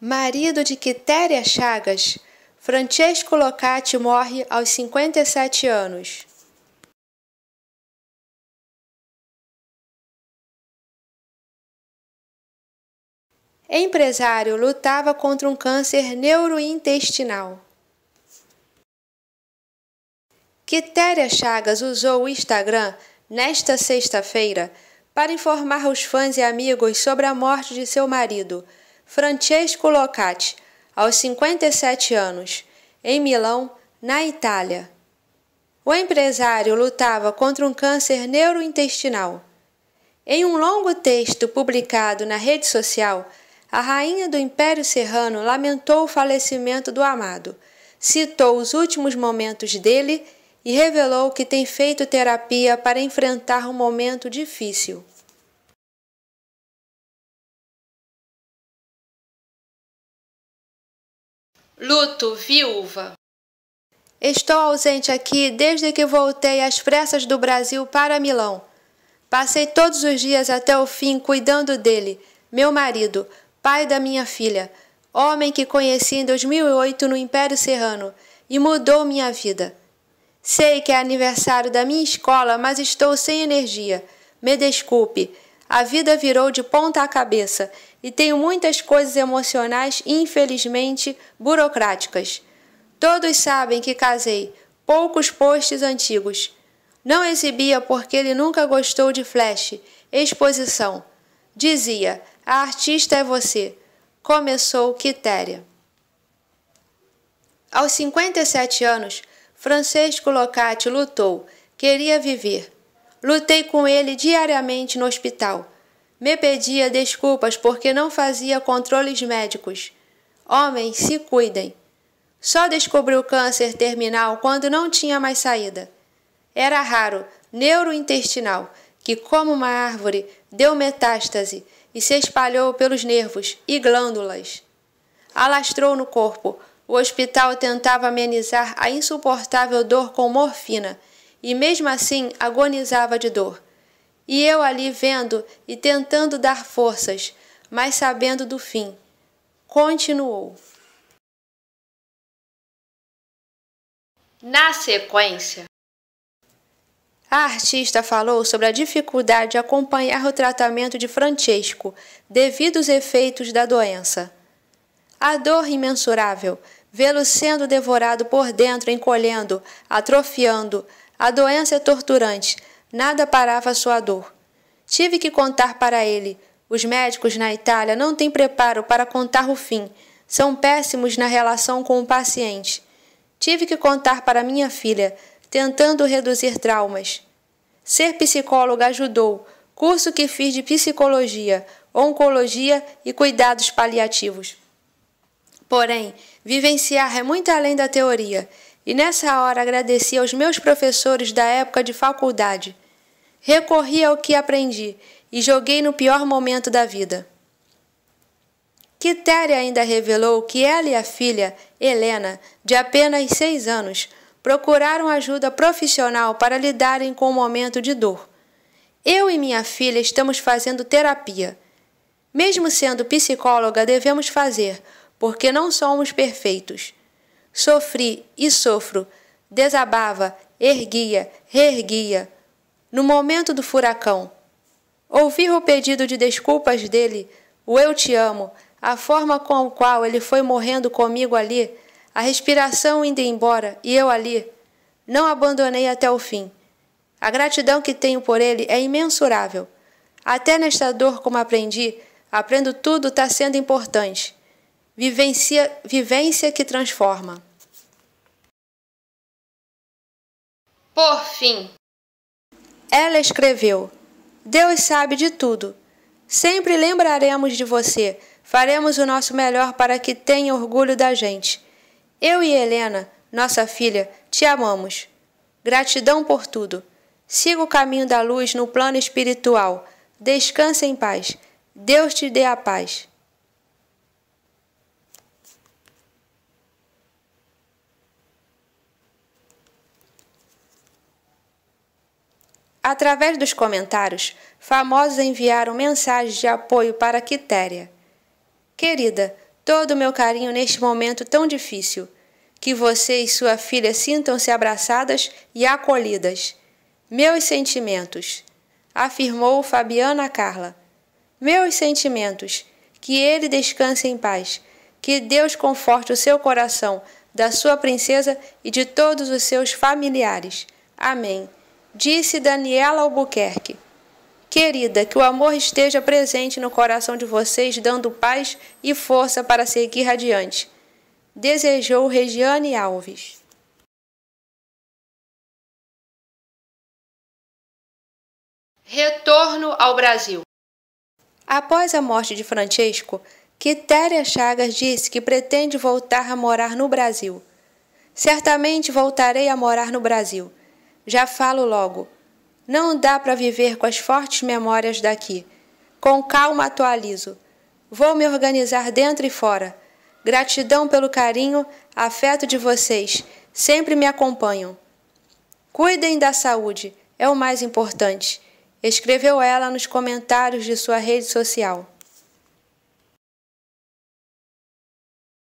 Marido de Quitéria Chagas, Francesco Locati morre aos 57 anos. Empresário lutava contra um câncer neurointestinal. Quitéria Chagas usou o Instagram nesta sexta-feira para informar os fãs e amigos sobre a morte de seu marido Francesco Locati, aos 57 anos, em Milão, na Itália. O empresário lutava contra um câncer neurointestinal. Em um longo texto publicado na rede social, a rainha do Império Serrano lamentou o falecimento do amado, citou os últimos momentos dele e revelou que tem feito terapia para enfrentar um momento difícil. luto, viúva. Estou ausente aqui desde que voltei às pressas do Brasil para Milão. Passei todos os dias até o fim cuidando dele, meu marido, pai da minha filha, homem que conheci em 2008 no Império Serrano e mudou minha vida. Sei que é aniversário da minha escola, mas estou sem energia. Me desculpe. A vida virou de ponta a cabeça e tenho muitas coisas emocionais, infelizmente, burocráticas. Todos sabem que casei, poucos postes antigos. Não exibia porque ele nunca gostou de flash, exposição. Dizia: a artista é você. Começou Quitéria. Aos 57 anos, Francesco Locati lutou, queria viver. Lutei com ele diariamente no hospital. Me pedia desculpas porque não fazia controles médicos. Homens, se cuidem. Só descobri o câncer terminal quando não tinha mais saída. Era raro, neurointestinal, que, como uma árvore, deu metástase e se espalhou pelos nervos e glândulas. Alastrou no corpo. O hospital tentava amenizar a insuportável dor com morfina e, mesmo assim, agonizava de dor. E eu ali vendo e tentando dar forças, mas sabendo do fim. Continuou. Na sequência, a artista falou sobre a dificuldade de acompanhar o tratamento de Francesco devido aos efeitos da doença. A dor imensurável, vê-lo sendo devorado por dentro, encolhendo, atrofiando, a doença é torturante, Nada parava sua dor. Tive que contar para ele. Os médicos na Itália não têm preparo para contar o fim. São péssimos na relação com o paciente. Tive que contar para minha filha, tentando reduzir traumas. Ser psicóloga ajudou. Curso que fiz de psicologia, oncologia e cuidados paliativos. Porém, vivenciar é muito além da teoria e nessa hora agradeci aos meus professores da época de faculdade. Recorri ao que aprendi e joguei no pior momento da vida. Quitéria ainda revelou que ela e a filha, Helena, de apenas seis anos, procuraram ajuda profissional para lidarem com o momento de dor. Eu e minha filha estamos fazendo terapia. Mesmo sendo psicóloga, devemos fazer, porque não somos perfeitos. Sofri e sofro. Desabava, erguia, reerguia. No momento do furacão. ouvi o pedido de desculpas dele, o eu te amo, a forma com a qual ele foi morrendo comigo ali, a respiração indo embora e eu ali. Não abandonei até o fim. A gratidão que tenho por ele é imensurável. Até nesta dor, como aprendi, aprendo tudo está sendo importante. Vivencia, vivência que transforma. Por fim, ela escreveu: Deus sabe de tudo. Sempre lembraremos de você. Faremos o nosso melhor para que tenha orgulho da gente. Eu e Helena, nossa filha, te amamos. Gratidão por tudo. Siga o caminho da luz no plano espiritual. Descanse em paz. Deus te dê a paz. Através dos comentários, famosos enviaram mensagens de apoio para Quitéria. Querida, todo o meu carinho neste momento tão difícil. Que você e sua filha sintam-se abraçadas e acolhidas. Meus sentimentos, afirmou Fabiana Carla. Meus sentimentos, que ele descanse em paz. Que Deus conforte o seu coração, da sua princesa e de todos os seus familiares. Amém disse Daniela Albuquerque. Querida, que o amor esteja presente no coração de vocês, dando paz e força para seguir adiante. Desejou Regiane Alves. Retorno ao Brasil. Após a morte de Francesco, Quitéria Chagas disse que pretende voltar a morar no Brasil. Certamente voltarei a morar no Brasil. Já falo logo. Não dá para viver com as fortes memórias daqui. Com calma atualizo. Vou me organizar dentro e fora. Gratidão pelo carinho, afeto de vocês. Sempre me acompanham. Cuidem da saúde, é o mais importante. Escreveu ela nos comentários de sua rede social.